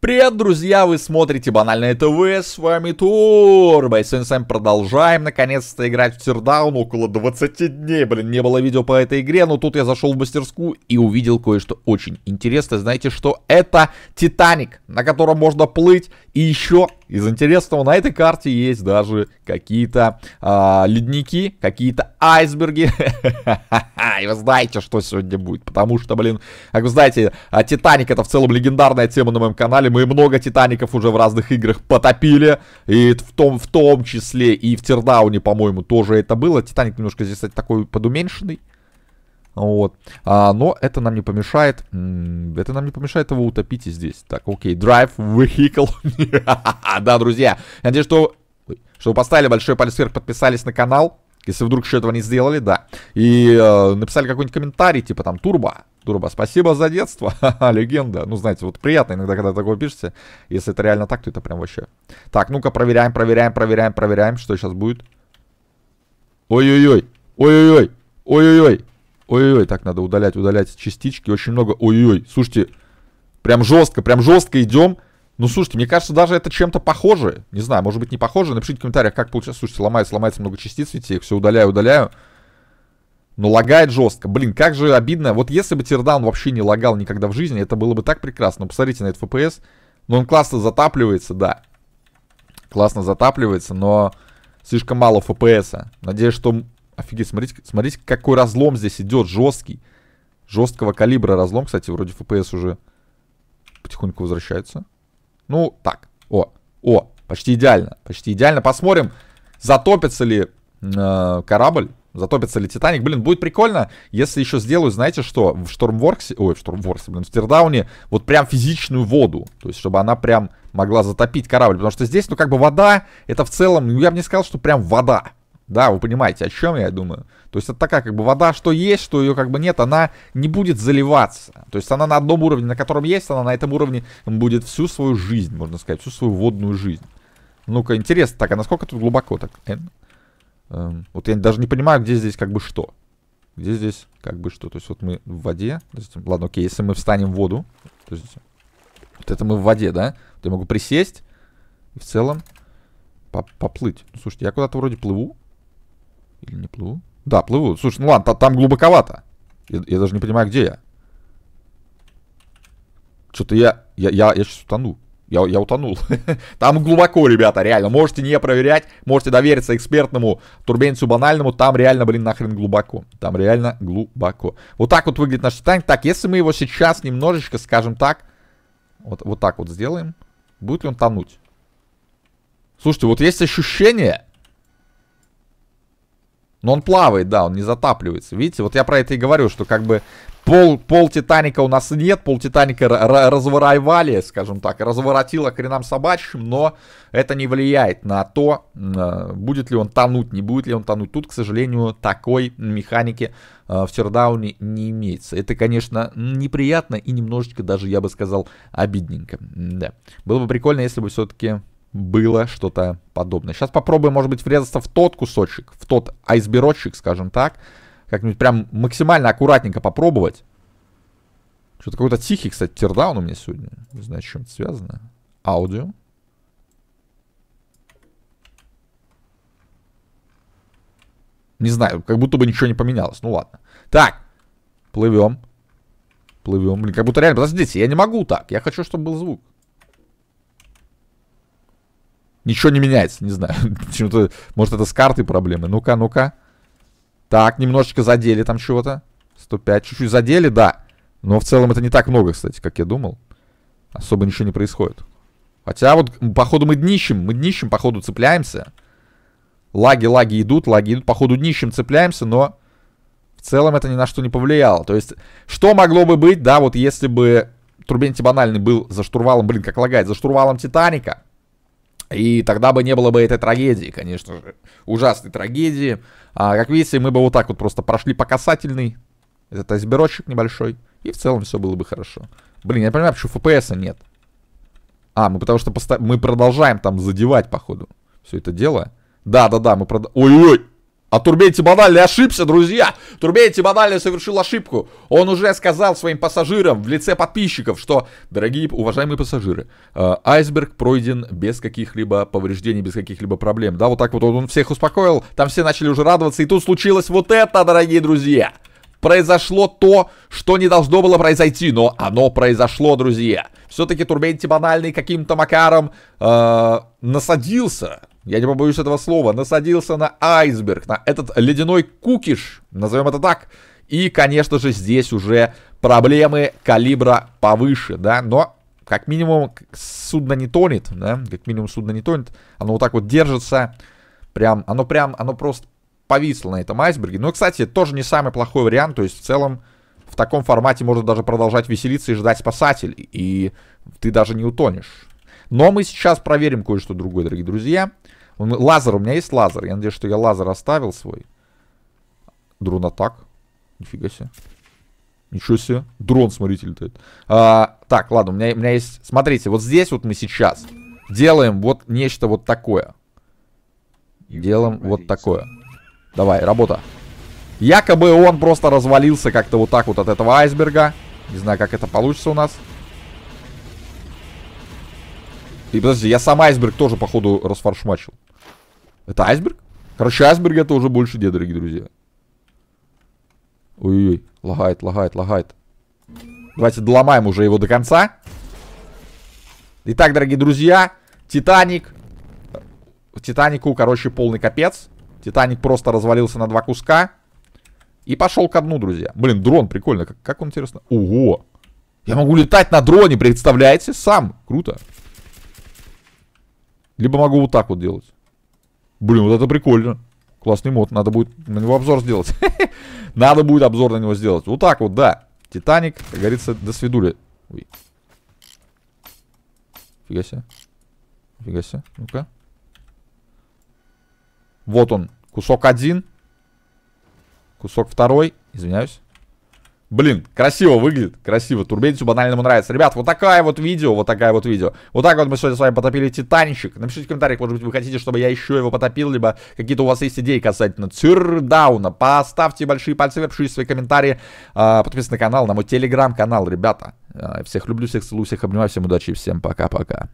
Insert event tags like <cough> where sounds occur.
Привет, друзья! Вы смотрите Банальное ТВ, с вами Турбо. И сегодня с вами продолжаем, наконец-то, играть в Тирдаун. Около 20 дней, блин, не было видео по этой игре, но тут я зашел в мастерскую и увидел кое-что очень интересное. Знаете что? Это Титаник, на котором можно плыть и еще из интересного, на этой карте есть даже какие-то э, ледники, какие-то айсберги. <laughs> И вы знаете, что сегодня будет. Потому что, блин, как вы знаете, а, Титаник это в целом легендарная тема на моем канале. Мы много Титаников уже в разных играх потопили. И в том, в том числе и в Тирдауне, по-моему, тоже это было. Титаник немножко здесь, кстати, такой подуменьшенный. Вот. А, но это нам не помешает. Это нам не помешает его утопить и здесь. Так, окей. Drive Vehicle. <laughs> да, друзья. Я надеюсь, что, что вы поставили большой палец вверх, подписались на канал. Если вдруг еще этого не сделали, да. И э, написали какой-нибудь комментарий, типа там Турбо. Турбо, спасибо за детство. <laughs> легенда. Ну, знаете, вот приятно иногда, когда такое пишете. Если это реально так, то это прям вообще. Так, ну-ка, проверяем, проверяем, проверяем, проверяем. Что сейчас будет? Ой-ой-ой. Ой-ой-ой. Ой-ой-ой. Ой-ой-ой, так надо удалять, удалять частички. Очень много. Ой-ой-ой. Слушайте, прям жестко, прям жестко идем. Ну, слушайте, мне кажется, даже это чем-то похоже. Не знаю, может быть, не похоже. Напишите в комментариях, как получается. Слушайте, ломается, ломается много частиц, видите, их все удаляю, удаляю. Но лагает жестко. Блин, как же обидно. Вот если бы тирдаун вообще не лагал никогда в жизни, это было бы так прекрасно. Ну, посмотрите на этот FPS. Но ну, он классно затапливается, да. Классно затапливается, но слишком мало FPS. Надеюсь, что Офигеть, смотрите, смотрите, какой разлом здесь идет, жесткий. Жесткого калибра разлом, кстати, вроде FPS уже потихоньку возвращается. Ну, так, о, о, почти идеально, почти идеально. Посмотрим, затопится ли э, корабль, затопится ли Титаник. Блин, будет прикольно, если еще сделаю, знаете что, в Штормворксе, ой, в Штормворксе, блин, в Тердауне, вот прям физичную воду. То есть, чтобы она прям могла затопить корабль. Потому что здесь, ну, как бы вода, это в целом, ну, я бы не сказал, что прям вода. Да, вы понимаете, о чем я думаю. То есть это такая как бы вода, что есть, что ее как бы нет, она не будет заливаться. То есть она на одном уровне, на котором есть, она на этом уровне будет всю свою жизнь, можно сказать, всю свою водную жизнь. Ну-ка, интересно, так, а насколько тут глубоко так? Эм, вот я даже не понимаю, где здесь как бы что. Где здесь как бы что? То есть вот мы в воде. ладно, окей, если мы встанем в воду. То есть, вот это мы в воде, да? То я могу присесть и в целом поплыть. Ну, слушайте, я куда-то вроде плыву. Или не плыву? Да, плыву. Слушай, ну ладно, там глубоковато. Я, я даже не понимаю, где я. Что-то я... Я, я, я сейчас утону. Я, я утонул. <laughs> там глубоко, ребята, реально. Можете не проверять, можете довериться экспертному турбенцу банальному. Там реально, блин, нахрен глубоко. Там реально глубоко. Вот так вот выглядит наш танк. Так, если мы его сейчас немножечко, скажем так, вот, вот так вот сделаем, будет ли он тонуть? Слушайте, вот есть ощущение, но он плавает, да, он не затапливается. Видите, вот я про это и говорю, что как бы пол, пол Титаника у нас нет, пол Титаника разворовали, скажем так, разворотило хренам собачьим, но это не влияет на то, э, будет ли он тонуть, не будет ли он тонуть. Тут, к сожалению, такой механики э, в Тердауне не имеется. Это, конечно, неприятно и немножечко даже, я бы сказал, обидненько. Да. Было бы прикольно, если бы все-таки было что-то подобное. Сейчас попробуем, может быть, врезаться в тот кусочек, в тот айсберочек, скажем так. Как-нибудь прям максимально аккуратненько попробовать. Что-то какой-то тихий, кстати, тирдаун у меня сегодня. Не знаю, с чем это связано. Аудио. Не знаю, как будто бы ничего не поменялось. Ну ладно. Так, плывем. Плывем. Блин, как будто реально... Подождите, я не могу так. Я хочу, чтобы был звук. Ничего не меняется, не знаю. <laughs> Почему-то, может, это с картой проблемы. Ну-ка, ну-ка. Так, немножечко задели там чего-то. 105, чуть-чуть задели, да. Но в целом это не так много, кстати, как я думал. Особо ничего не происходит. Хотя вот, походу, мы днищем. Мы днищем, походу, цепляемся. Лаги, лаги идут, лаги идут. Походу, днищем цепляемся, но... В целом это ни на что не повлияло. То есть, что могло бы быть, да, вот если бы Турбенти банальный был за штурвалом, блин, как лагает, за штурвалом Титаника, и тогда бы не было бы этой трагедии, конечно же. Ужасной трагедии. А, как видите, мы бы вот так вот просто прошли по касательной. Этот айсберочек небольшой. И в целом все было бы хорошо. Блин, я понимаю, почему FPS нет. А, мы потому что поста... мы продолжаем там задевать, походу, все это дело. Да-да-да, мы продолжаем... Ой-ой! А Турбей Тибадалли ошибся, друзья. Турбей Тибадалли совершил ошибку. Он уже сказал своим пассажирам в лице подписчиков, что, дорогие, уважаемые пассажиры, э, айсберг пройден без каких-либо повреждений, без каких-либо проблем. Да, вот так вот он всех успокоил, там все начали уже радоваться. И тут случилось вот это, дорогие друзья. Произошло то, что не должно было произойти, но оно произошло, друзья. Все-таки Турбей банальный каким-то макаром э, насадился я не побоюсь этого слова, насадился на айсберг, на этот ледяной кукиш, назовем это так. И, конечно же, здесь уже проблемы калибра повыше, да, но как минимум судно не тонет, да, как минимум судно не тонет, оно вот так вот держится, прям, оно прям, оно просто повисло на этом айсберге. Ну, кстати, тоже не самый плохой вариант, то есть в целом в таком формате можно даже продолжать веселиться и ждать спасателей, и ты даже не утонешь. Но мы сейчас проверим кое-что другое, дорогие друзья. Друзья лазер, у меня есть лазер. Я надеюсь, что я лазер оставил свой. Дрон атак. Нифига себе. Ничего себе. Дрон, смотрите, летает. А, так, ладно, у меня, у меня есть... Смотрите, вот здесь вот мы сейчас делаем вот нечто вот такое. Делаем вот такое. Давай, работа. Якобы он просто развалился как-то вот так вот от этого айсберга. Не знаю, как это получится у нас. И подожди, я сам айсберг тоже, походу, расфаршмачил. Это айсберг? Короче, айсберг это уже больше где, дорогие друзья. Ой-ой-ой. Лагает, лагает, лагает. Давайте доломаем уже его до конца. Итак, дорогие друзья, Титаник. Титанику, короче, полный капец. Титаник просто развалился на два куска. И пошел ко дну, друзья. Блин, дрон, прикольно. Как, как он интересно? Ого! Я могу летать на дроне, представляете? Сам. Круто. Либо могу вот так вот делать. Блин, вот это прикольно. Классный мод. Надо будет на него обзор сделать. <laughs> Надо будет обзор на него сделать. Вот так вот, да. Титаник, как говорится, до свидули. Ой. Фига себе. Фига себе. Ну-ка. Вот он. Кусок один. Кусок второй. Извиняюсь. Блин, красиво выглядит, красиво. Турбедицу банальному нравится. Ребят, вот такая вот видео, вот такая вот видео. Вот так вот мы сегодня с вами потопили Титанчик. Напишите в комментариях, может быть, вы хотите, чтобы я еще его потопил, либо какие-то у вас есть идеи касательно Цирдауна. Поставьте большие пальцы вверх, пишите свои комментарии. А, подписывайтесь на канал, на мой телеграм-канал, ребята. А, всех люблю, всех целую, всех обнимаю, всем удачи всем пока-пока.